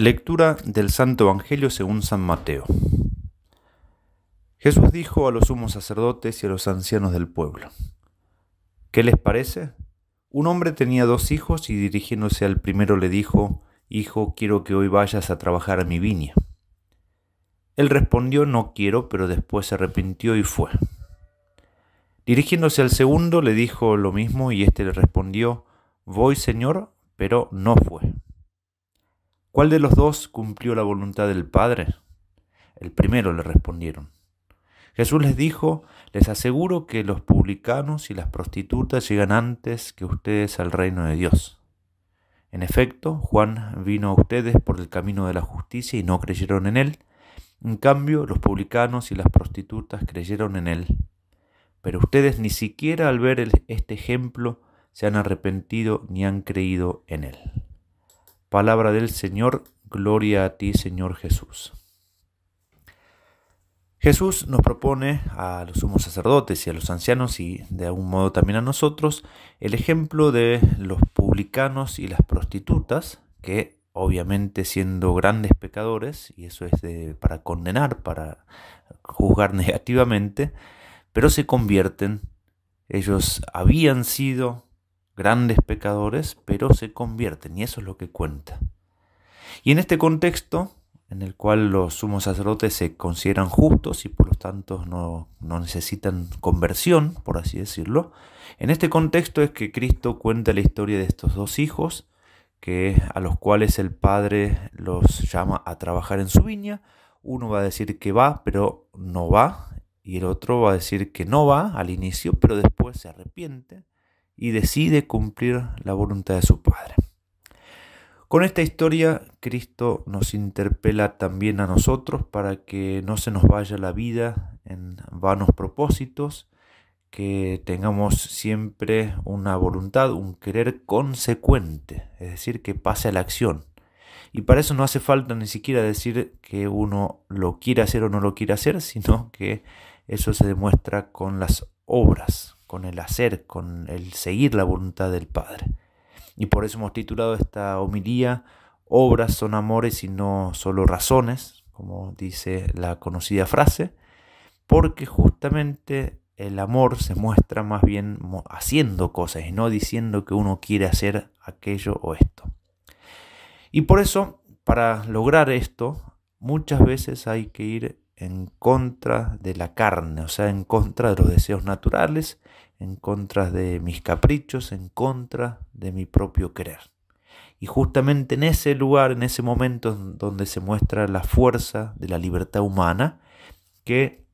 Lectura del Santo Evangelio según San Mateo. Jesús dijo a los sumos sacerdotes y a los ancianos del pueblo, ¿qué les parece? Un hombre tenía dos hijos y dirigiéndose al primero le dijo, Hijo, quiero que hoy vayas a trabajar a mi viña. Él respondió, No quiero, pero después se arrepintió y fue. Dirigiéndose al segundo le dijo lo mismo y éste le respondió, Voy, Señor, pero no fue. ¿Cuál de los dos cumplió la voluntad del Padre? El primero le respondieron. Jesús les dijo, les aseguro que los publicanos y las prostitutas llegan antes que ustedes al reino de Dios. En efecto, Juan vino a ustedes por el camino de la justicia y no creyeron en él. En cambio, los publicanos y las prostitutas creyeron en él. Pero ustedes ni siquiera al ver este ejemplo se han arrepentido ni han creído en él. Palabra del Señor, gloria a ti Señor Jesús. Jesús nos propone a los sumos sacerdotes y a los ancianos y de algún modo también a nosotros el ejemplo de los publicanos y las prostitutas que obviamente siendo grandes pecadores, y eso es para condenar, para juzgar negativamente, pero se convierten. Ellos habían sido grandes pecadores, pero se convierten y eso es lo que cuenta. Y en este contexto, en el cual los sumos sacerdotes se consideran justos y por lo tanto no, necesitan conversión, por así decirlo, en este contexto es que Cristo cuenta la historia de estos dos hijos, que a los cuales el Padre los llama a trabajar en su viña. Uno va a decir que va, pero no va, y el otro va a decir que no va al inicio, pero después se arrepiente y decide cumplir la voluntad de su Padre. Con esta historia, Cristo nos interpela también a nosotros para que no se nos vaya la vida en vanos propósitos, que tengamos siempre una voluntad, un querer consecuente, es decir, que pase a la acción. Y para eso no hace falta ni siquiera decir que uno lo quiere hacer o no lo quiere hacer, sino que eso se demuestra con las obras, con el hacer, con el seguir la voluntad del Padre. Y por eso hemos titulado esta homilía Obras son amores y no solo razones, como dice la conocida frase, porque justamente el amor se muestra más bien haciendo cosas y no diciendo que uno quiere hacer aquello o esto. Y por eso, para lograr esto, muchas veces hay que ir en contra de la carne, o sea, en contra de los deseos naturales, en contra de mis caprichos, en contra de mi propio querer. Y justamente en ese lugar, en ese momento donde se muestra la fuerza de la libertad humana, que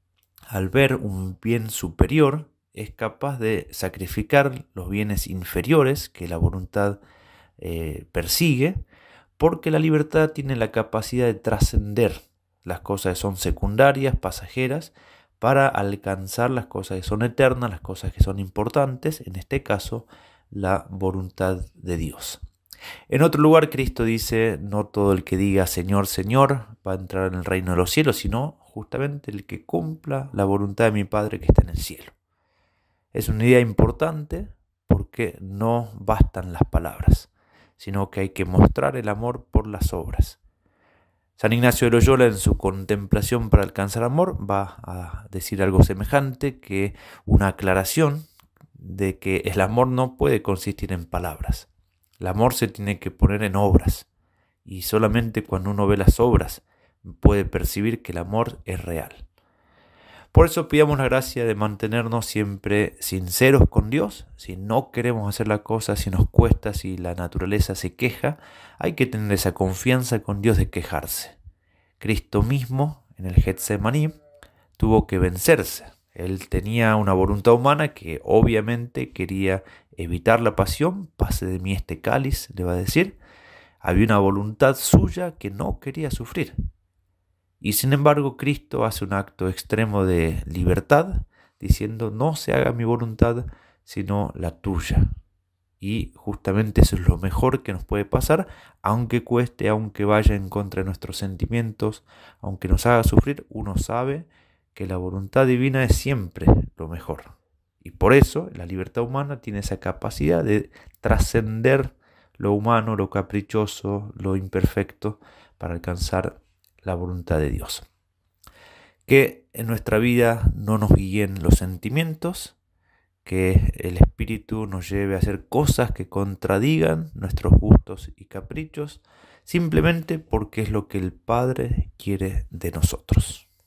al ver un bien superior es capaz de sacrificar los bienes inferiores que la voluntad eh, persigue, porque la libertad tiene la capacidad de trascender las cosas que son secundarias, pasajeras, para alcanzar las cosas que son eternas, las cosas que son importantes, en este caso, la voluntad de Dios. En otro lugar, Cristo dice, no todo el que diga Señor, Señor va a entrar en el reino de los cielos, sino justamente el que cumpla la voluntad de mi Padre que está en el cielo. Es una idea importante porque no bastan las palabras, sino que hay que mostrar el amor por las obras. San Ignacio de Loyola en su contemplación para alcanzar amor va a decir algo semejante que una aclaración de que el amor no puede consistir en palabras. El amor se tiene que poner en obras y solamente cuando uno ve las obras puede percibir que el amor es real. Por eso pidamos la gracia de mantenernos siempre sinceros con Dios. Si no queremos hacer la cosa, si nos cuesta, si la naturaleza se queja, hay que tener esa confianza con Dios de quejarse. Cristo mismo, en el Getsemaní, tuvo que vencerse. Él tenía una voluntad humana que obviamente quería evitar la pasión, pase de mí este cáliz, le va a decir. Había una voluntad suya que no quería sufrir. Y sin embargo, Cristo hace un acto extremo de libertad, diciendo, no se haga mi voluntad, sino la tuya. Y justamente eso es lo mejor que nos puede pasar, aunque cueste, aunque vaya en contra de nuestros sentimientos, aunque nos haga sufrir, uno sabe que la voluntad divina es siempre lo mejor. Y por eso la libertad humana tiene esa capacidad de trascender lo humano, lo caprichoso, lo imperfecto, para alcanzar la voluntad de Dios. Que en nuestra vida no nos guíen los sentimientos, que el espíritu nos lleve a hacer cosas que contradigan nuestros gustos y caprichos, simplemente porque es lo que el Padre quiere de nosotros.